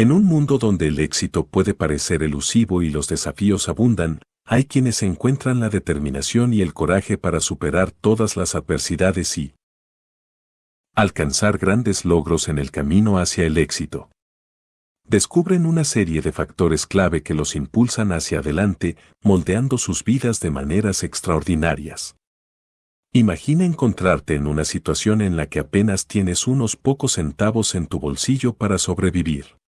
En un mundo donde el éxito puede parecer elusivo y los desafíos abundan, hay quienes encuentran la determinación y el coraje para superar todas las adversidades y alcanzar grandes logros en el camino hacia el éxito. Descubren una serie de factores clave que los impulsan hacia adelante, moldeando sus vidas de maneras extraordinarias. Imagina encontrarte en una situación en la que apenas tienes unos pocos centavos en tu bolsillo para sobrevivir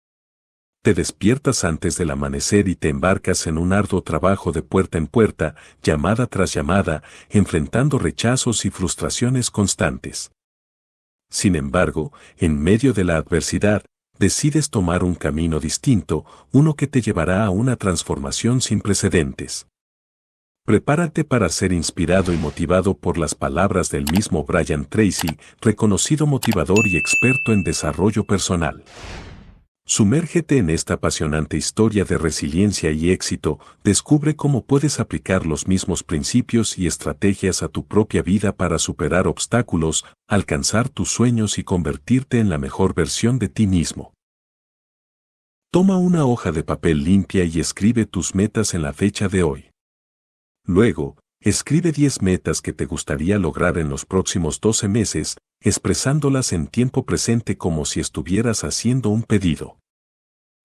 te despiertas antes del amanecer y te embarcas en un arduo trabajo de puerta en puerta, llamada tras llamada, enfrentando rechazos y frustraciones constantes. Sin embargo, en medio de la adversidad, decides tomar un camino distinto, uno que te llevará a una transformación sin precedentes. Prepárate para ser inspirado y motivado por las palabras del mismo Brian Tracy, reconocido motivador y experto en desarrollo personal. Sumérgete en esta apasionante historia de resiliencia y éxito, descubre cómo puedes aplicar los mismos principios y estrategias a tu propia vida para superar obstáculos, alcanzar tus sueños y convertirte en la mejor versión de ti mismo. Toma una hoja de papel limpia y escribe tus metas en la fecha de hoy. Luego, escribe 10 metas que te gustaría lograr en los próximos 12 meses, expresándolas en tiempo presente como si estuvieras haciendo un pedido.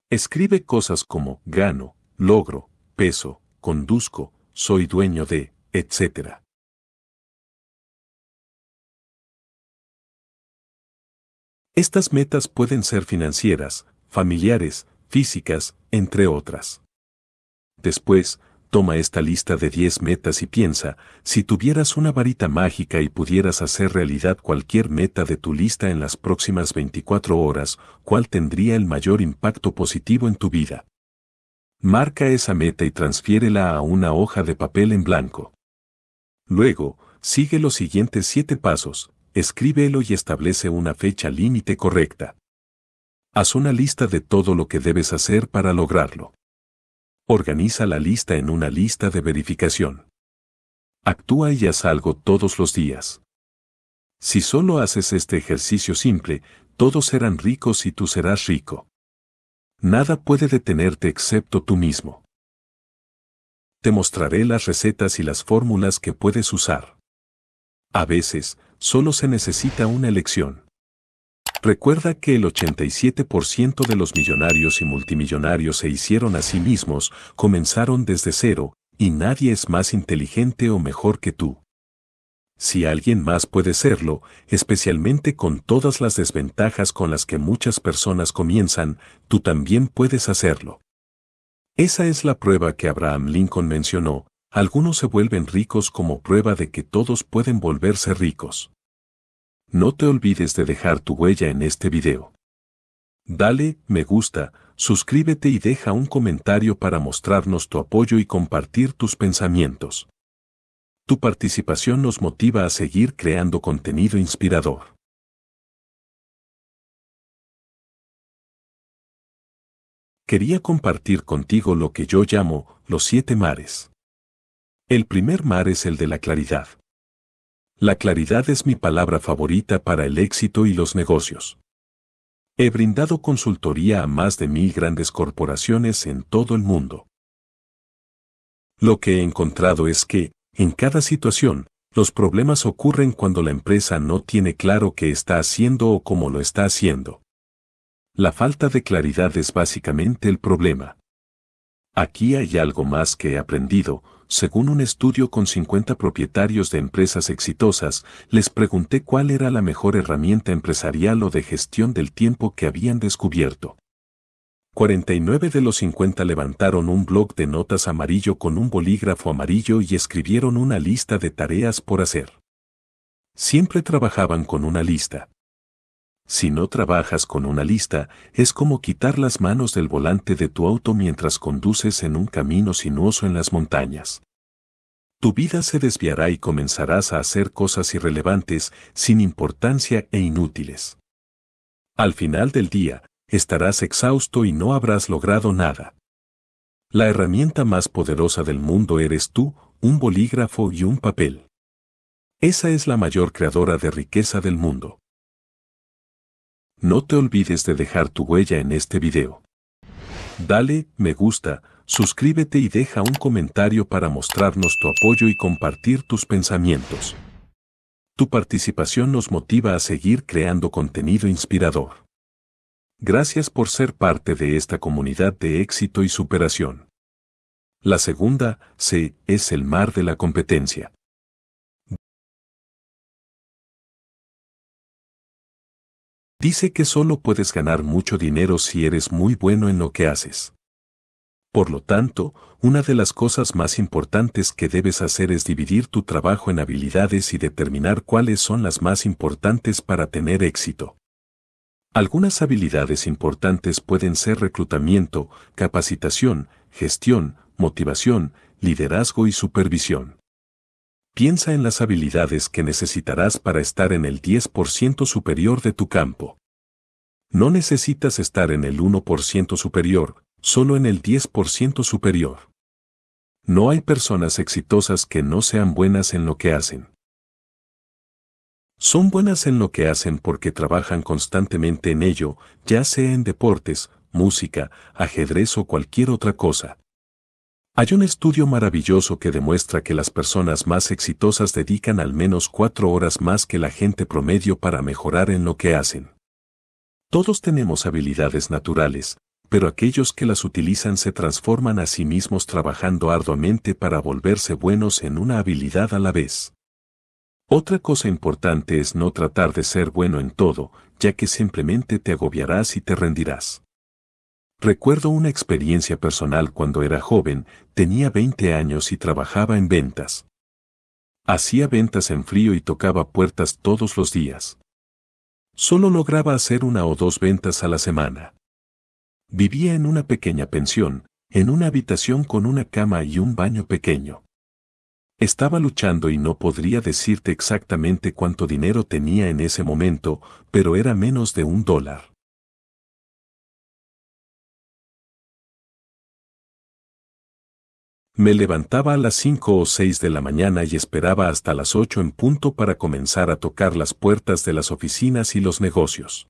Escribe cosas como gano, logro, peso, conduzco, soy dueño de, etc. Estas metas pueden ser financieras, familiares, físicas, entre otras. Después, Toma esta lista de 10 metas y piensa, si tuvieras una varita mágica y pudieras hacer realidad cualquier meta de tu lista en las próximas 24 horas, ¿cuál tendría el mayor impacto positivo en tu vida? Marca esa meta y transfiérela a una hoja de papel en blanco. Luego, sigue los siguientes 7 pasos, escríbelo y establece una fecha límite correcta. Haz una lista de todo lo que debes hacer para lograrlo. Organiza la lista en una lista de verificación. Actúa y haz algo todos los días. Si solo haces este ejercicio simple, todos serán ricos y tú serás rico. Nada puede detenerte excepto tú mismo. Te mostraré las recetas y las fórmulas que puedes usar. A veces, solo se necesita una elección. Recuerda que el 87% de los millonarios y multimillonarios se hicieron a sí mismos, comenzaron desde cero, y nadie es más inteligente o mejor que tú. Si alguien más puede serlo, especialmente con todas las desventajas con las que muchas personas comienzan, tú también puedes hacerlo. Esa es la prueba que Abraham Lincoln mencionó, algunos se vuelven ricos como prueba de que todos pueden volverse ricos. No te olvides de dejar tu huella en este video. Dale, me gusta, suscríbete y deja un comentario para mostrarnos tu apoyo y compartir tus pensamientos. Tu participación nos motiva a seguir creando contenido inspirador. Quería compartir contigo lo que yo llamo los siete mares. El primer mar es el de la claridad. La claridad es mi palabra favorita para el éxito y los negocios. He brindado consultoría a más de mil grandes corporaciones en todo el mundo. Lo que he encontrado es que, en cada situación, los problemas ocurren cuando la empresa no tiene claro qué está haciendo o cómo lo está haciendo. La falta de claridad es básicamente el problema. Aquí hay algo más que he aprendido, según un estudio con 50 propietarios de empresas exitosas, les pregunté cuál era la mejor herramienta empresarial o de gestión del tiempo que habían descubierto. 49 de los 50 levantaron un blog de notas amarillo con un bolígrafo amarillo y escribieron una lista de tareas por hacer. Siempre trabajaban con una lista. Si no trabajas con una lista, es como quitar las manos del volante de tu auto mientras conduces en un camino sinuoso en las montañas. Tu vida se desviará y comenzarás a hacer cosas irrelevantes, sin importancia e inútiles. Al final del día, estarás exhausto y no habrás logrado nada. La herramienta más poderosa del mundo eres tú, un bolígrafo y un papel. Esa es la mayor creadora de riqueza del mundo. No te olvides de dejar tu huella en este video. Dale, me gusta, suscríbete y deja un comentario para mostrarnos tu apoyo y compartir tus pensamientos. Tu participación nos motiva a seguir creando contenido inspirador. Gracias por ser parte de esta comunidad de éxito y superación. La segunda, C, es el mar de la competencia. Dice que solo puedes ganar mucho dinero si eres muy bueno en lo que haces. Por lo tanto, una de las cosas más importantes que debes hacer es dividir tu trabajo en habilidades y determinar cuáles son las más importantes para tener éxito. Algunas habilidades importantes pueden ser reclutamiento, capacitación, gestión, motivación, liderazgo y supervisión piensa en las habilidades que necesitarás para estar en el 10% superior de tu campo. No necesitas estar en el 1% superior, solo en el 10% superior. No hay personas exitosas que no sean buenas en lo que hacen. Son buenas en lo que hacen porque trabajan constantemente en ello, ya sea en deportes, música, ajedrez o cualquier otra cosa. Hay un estudio maravilloso que demuestra que las personas más exitosas dedican al menos cuatro horas más que la gente promedio para mejorar en lo que hacen. Todos tenemos habilidades naturales, pero aquellos que las utilizan se transforman a sí mismos trabajando arduamente para volverse buenos en una habilidad a la vez. Otra cosa importante es no tratar de ser bueno en todo, ya que simplemente te agobiarás y te rendirás. Recuerdo una experiencia personal cuando era joven, tenía 20 años y trabajaba en ventas. Hacía ventas en frío y tocaba puertas todos los días. Solo lograba hacer una o dos ventas a la semana. Vivía en una pequeña pensión, en una habitación con una cama y un baño pequeño. Estaba luchando y no podría decirte exactamente cuánto dinero tenía en ese momento, pero era menos de un dólar. Me levantaba a las cinco o seis de la mañana y esperaba hasta las ocho en punto para comenzar a tocar las puertas de las oficinas y los negocios.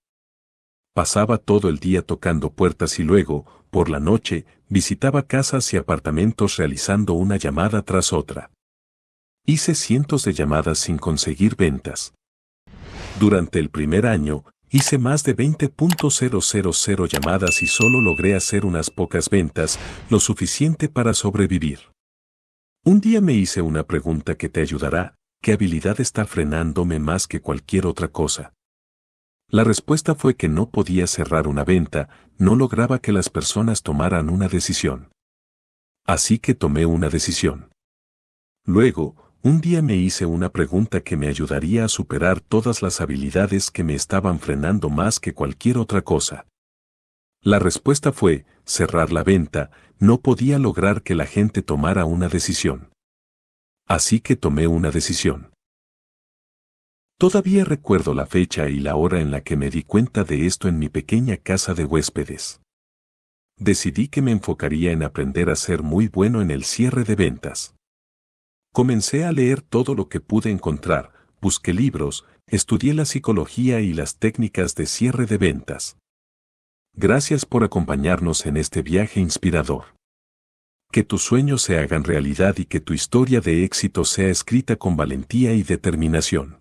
Pasaba todo el día tocando puertas y luego, por la noche, visitaba casas y apartamentos realizando una llamada tras otra. Hice cientos de llamadas sin conseguir ventas. Durante el primer año, Hice más de 20.000 llamadas y solo logré hacer unas pocas ventas, lo suficiente para sobrevivir. Un día me hice una pregunta que te ayudará, ¿qué habilidad está frenándome más que cualquier otra cosa? La respuesta fue que no podía cerrar una venta, no lograba que las personas tomaran una decisión. Así que tomé una decisión. Luego, un día me hice una pregunta que me ayudaría a superar todas las habilidades que me estaban frenando más que cualquier otra cosa. La respuesta fue, cerrar la venta, no podía lograr que la gente tomara una decisión. Así que tomé una decisión. Todavía recuerdo la fecha y la hora en la que me di cuenta de esto en mi pequeña casa de huéspedes. Decidí que me enfocaría en aprender a ser muy bueno en el cierre de ventas. Comencé a leer todo lo que pude encontrar, busqué libros, estudié la psicología y las técnicas de cierre de ventas. Gracias por acompañarnos en este viaje inspirador. Que tus sueños se hagan realidad y que tu historia de éxito sea escrita con valentía y determinación.